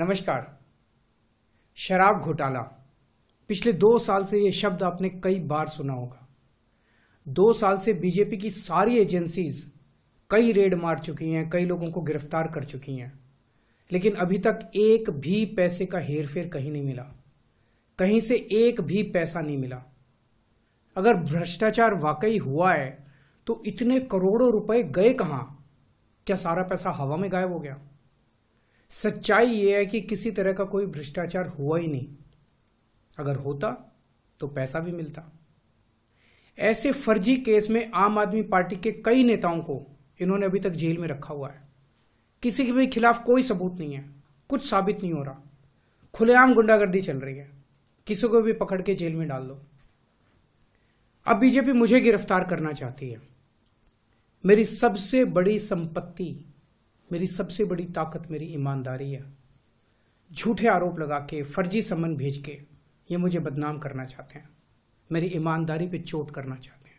नमस्कार शराब घोटाला पिछले दो साल से यह शब्द आपने कई बार सुना होगा दो साल से बीजेपी की सारी एजेंसीज कई रेड मार चुकी हैं कई लोगों को गिरफ्तार कर चुकी हैं लेकिन अभी तक एक भी पैसे का हेरफेर कहीं नहीं मिला कहीं से एक भी पैसा नहीं मिला अगर भ्रष्टाचार वाकई हुआ है तो इतने करोड़ों रुपए गए कहां क्या सारा पैसा हवा में गायब हो गया सच्चाई ये है कि किसी तरह का कोई भ्रष्टाचार हुआ ही नहीं अगर होता तो पैसा भी मिलता ऐसे फर्जी केस में आम आदमी पार्टी के कई नेताओं को इन्होंने अभी तक जेल में रखा हुआ है किसी के भी खिलाफ कोई सबूत नहीं है कुछ साबित नहीं हो रहा खुलेआम गुंडागर्दी चल रही है किसी को भी पकड़ के जेल में डाल दो अब बीजेपी मुझे गिरफ्तार करना चाहती है मेरी सबसे बड़ी संपत्ति मेरी सबसे बड़ी ताकत मेरी ईमानदारी है झूठे आरोप लगा के फर्जी समन भेज के ये मुझे बदनाम करना चाहते हैं मेरी ईमानदारी पे चोट करना चाहते हैं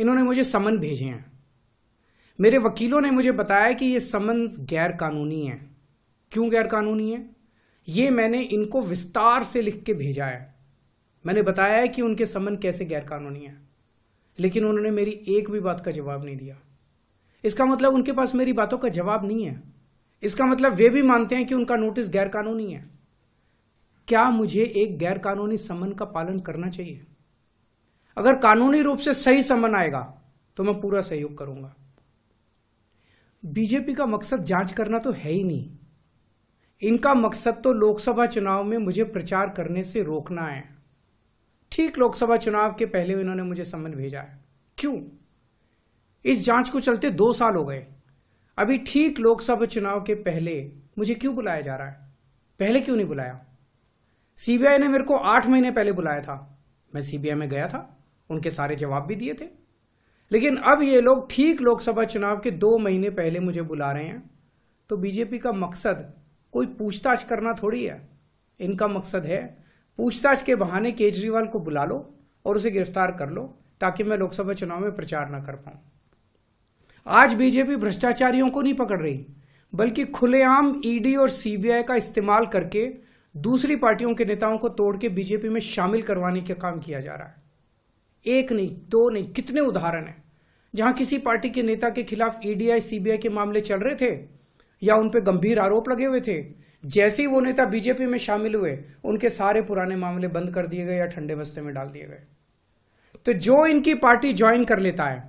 इन्होंने मुझे समन भेजे हैं मेरे वकीलों ने मुझे बताया कि ये समन गैर कानूनी है क्यों गैर कानूनी है ये मैंने इनको विस्तार से लिख के भेजा है मैंने बताया है कि उनके समन कैसे गैर कानूनी है लेकिन उन्होंने मेरी एक भी बात का जवाब नहीं दिया इसका मतलब उनके पास मेरी बातों का जवाब नहीं है इसका मतलब वे भी मानते हैं कि उनका नोटिस गैरकानूनी है क्या मुझे एक गैर कानूनी समन का पालन करना चाहिए अगर कानूनी रूप से सही समन आएगा तो मैं पूरा सहयोग करूंगा बीजेपी का मकसद जांच करना तो है ही नहीं इनका मकसद तो लोकसभा चुनाव में मुझे प्रचार करने से रोकना है ठीक लोकसभा चुनाव के पहले इन्होंने मुझे समन भेजा है क्यों इस जांच को चलते दो साल हो गए अभी ठीक लोकसभा चुनाव के पहले मुझे क्यों बुलाया जा रहा है पहले क्यों नहीं बुलाया सीबीआई ने मेरे को आठ महीने पहले बुलाया था मैं सीबीआई में गया था उनके सारे जवाब भी दिए थे लेकिन अब ये लोग ठीक लोकसभा चुनाव के दो महीने पहले मुझे बुला रहे हैं तो बीजेपी का मकसद कोई पूछताछ करना थोड़ी है इनका मकसद है पूछताछ के बहाने केजरीवाल को बुला लो और उसे गिरफ्तार कर लो ताकि मैं लोकसभा चुनाव में प्रचार ना कर पाऊं आज बीजेपी भ्रष्टाचारियों को नहीं पकड़ रही बल्कि खुलेआम ईडी और सीबीआई का इस्तेमाल करके दूसरी पार्टियों के नेताओं को तोड़ के बीजेपी में शामिल करवाने का काम किया जा रहा है एक नहीं दो नहीं कितने उदाहरण हैं जहां किसी पार्टी के नेता के खिलाफ ईडीआई सीबीआई के मामले चल रहे थे या उन पर गंभीर आरोप लगे हुए थे जैसे ही वो नेता बीजेपी में शामिल हुए उनके सारे पुराने मामले बंद कर दिए गए या ठंडे बस्ते में डाल दिए गए तो जो इनकी पार्टी ज्वाइन कर लेता है